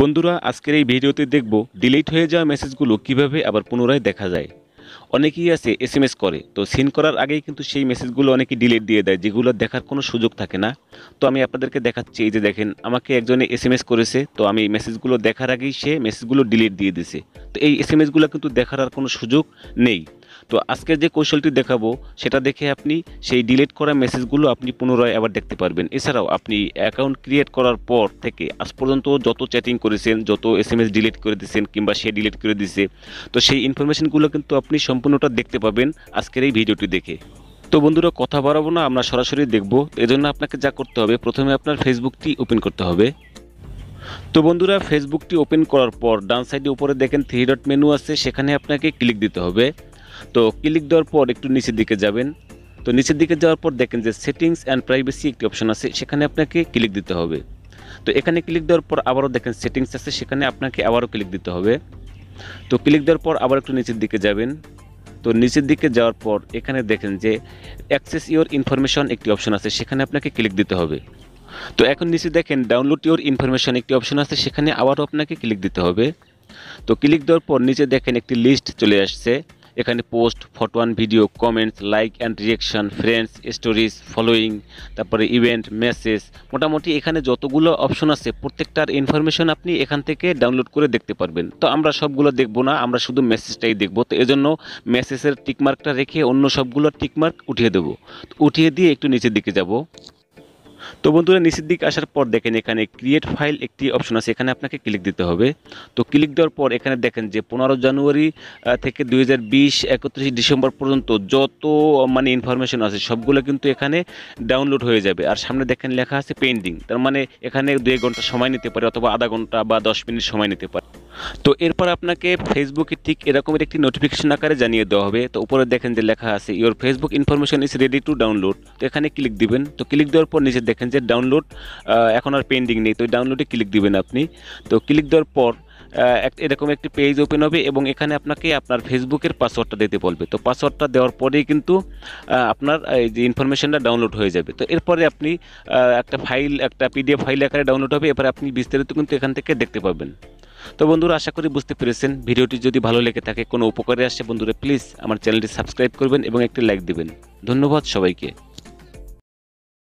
বন্ধুরা আজকের এই ভিডিওতে দেখব ডিলিট হয়ে যাওয়া মেসেজগুলো কিভাবে আবার পুনরায় দেখা যায় অনেকেই আছে এসএমএস করে তো সিন করার আগেই কিন্তু সেই মেসেজগুলো অনেকে ডিলিট দিয়ে দেয় যেগুলো দেখার কোনো সুযোগ থাকে না তো আমি আপনাদেরকে দেখাচ্ছি এই যে দেখেন আমাকে একজনে এসএমএস করেছে তো আমি মেসেজগুলো দেখার আগেই সে মেসেজগুলো ডিলিট দিয়ে দিছে তো এই এসএমএসগুলো কিন্তু দেখার আর কোনো সুযোগ নেই তো আজকে যে কৌশলটি দেখাবো সেটা দেখে আপনি সেই ডিলিট করা মেসেজগুলো আপনি পুনরায় আবার দেখতে পারবেন এছাড়াও আপনি অ্যাকাউন্ট ক্রিয়েট করার পর থেকে আজ পর্যন্ত যত চ্যাটিং করেছেন যত এস এম এস ডিলিট করে দিয়েছেন কিংবা সে ডিলিট করে দিছে তো সেই ইনফরমেশনগুলো কিন্তু আপনি সম্পূর্ণটা দেখতে পাবেন আজকের এই ভিডিওটি দেখে তো বন্ধুরা কথা বাড়াবো না আমরা সরাসরি দেখব এজন্য আপনাকে যা করতে হবে প্রথমে আপনার ফেসবুকটি ওপেন করতে হবে তো বন্ধুরা ফেসবুকটি ওপেন করার পর ডান সাইডে উপরে দেখেন থ্রি ডট মেনু আছে সেখানে আপনাকে ক্লিক দিতে হবে তো ক্লিক দেওয়ার পর একটু নিচের দিকে যাবেন তো নিচের দিকে যাওয়ার পর দেখেন যে সেটিংস অ্যান্ড প্রাইভেসি একটি অপশন আছে সেখানে আপনাকে ক্লিক দিতে হবে তো এখানে ক্লিক দেওয়ার পর আবারও দেখেন সেটিংস আছে সেখানে আপনাকে আবারও ক্লিক দিতে হবে তো ক্লিক দেওয়ার পর আবার একটু নিচের দিকে যাবেন তো নিচের দিকে যাওয়ার পর এখানে দেখেন যে অ্যাক্সেস ইওর ইনফরমেশন একটি অপশন আছে সেখানে আপনাকে ক্লিক দিতে হবে তো এখন নিচে দেখেন ডাউনলোড ইওর ইনফরমেশন একটি অপশন আছে সেখানে আবারও আপনাকে ক্লিক দিতে হবে তো ক্লিক দেওয়ার পর নিচে দেখেন একটি লিস্ট চলে আসছে এখানে post photo and video comments like and reaction friends stories following তারপরে ইভেন্ট মেসেজ মোটামুটি এখানে যতগুলো অপশন আছে প্রত্যেকটার ইনফরমেশন আপনি এখান থেকে ডাউনলোড করে দেখতে পারবেন তো আমরা সবগুলো দেখব না আমরা শুধু মেসেজটাই দেখবো তো এজন্য মেসেজের টিকমার্কটা রেখে অন্য সবগুলো টিকমার্ক উঠিয়ে দেবো উঠিয়ে দিয়ে একটু নিচের দিকে যাব তো বন্ধুরা নিচের দিকে আসার পর দেখেন এখানে ক্রিয়েট ফাইল একটি অপশন আছে এখানে আপনাকে ক্লিক দিতে হবে তো ক্লিক দেওয়ার পর এখানে দেখেন যে পনেরো জানুয়ারি থেকে দুই হাজার বিশ একত্রিশ ডিসেম্বর পর্যন্ত যত মানে ইনফরমেশন আছে সবগুলো কিন্তু এখানে ডাউনলোড হয়ে যাবে আর সামনে দেখেন লেখা আছে পেন্ডিং তার মানে এখানে দুই ঘন্টা সময় নিতে পারে অথবা আধা ঘন্টা বা দশ মিনিট সময় নিতে পারে তো এরপর আপনাকে ফেসবুকে ঠিক এরকমের একটি নোটিফিকেশন আকারে জানিয়ে দেওয়া হবে তো উপরে দেখেন যে লেখা আছে your Facebook information is ready to download তো এখানে ক্লিক দিবেন তো ক্লিক দেওয়ার পর নিচে দেখেন যে ডাউনলোড এখন আর পেন্ডিং নেই তো ডাউনলোডে ক্লিক দিবেন আপনি তো ক্লিক দেওয়ার পর এরকম একটি পেজ ওপেন হবে এবং এখানে আপনাকে আপনার ফেসবুকের পাসওয়ার্ডটা দিতে বলবে তো পাসওয়ার্ডটা দেওয়ার পরেই কিন্তু আপনার এই যে ইনফরমেশনটা ডাউনলোড হয়ে যাবে তো এরপরে আপনি একটা ফাইল একটা পিডিএফ ফাইল আকারে ডাউনলোড হবে এবার আপনি বিস্তারিত কিন্তু এখান থেকে দেখতে পাবেন তো বন্ধুরা আশা করি বুঝতে পেরেছেন ভিডিওটি যদি ভালো লেগে থাকে কোনো উপকারে আসে বন্ধুরা প্লিজ আমার চ্যানেলটি সাবস্ক্রাইব করবেন এবং একটি লাইক দিবেন ধন্যবাদ সবাইকে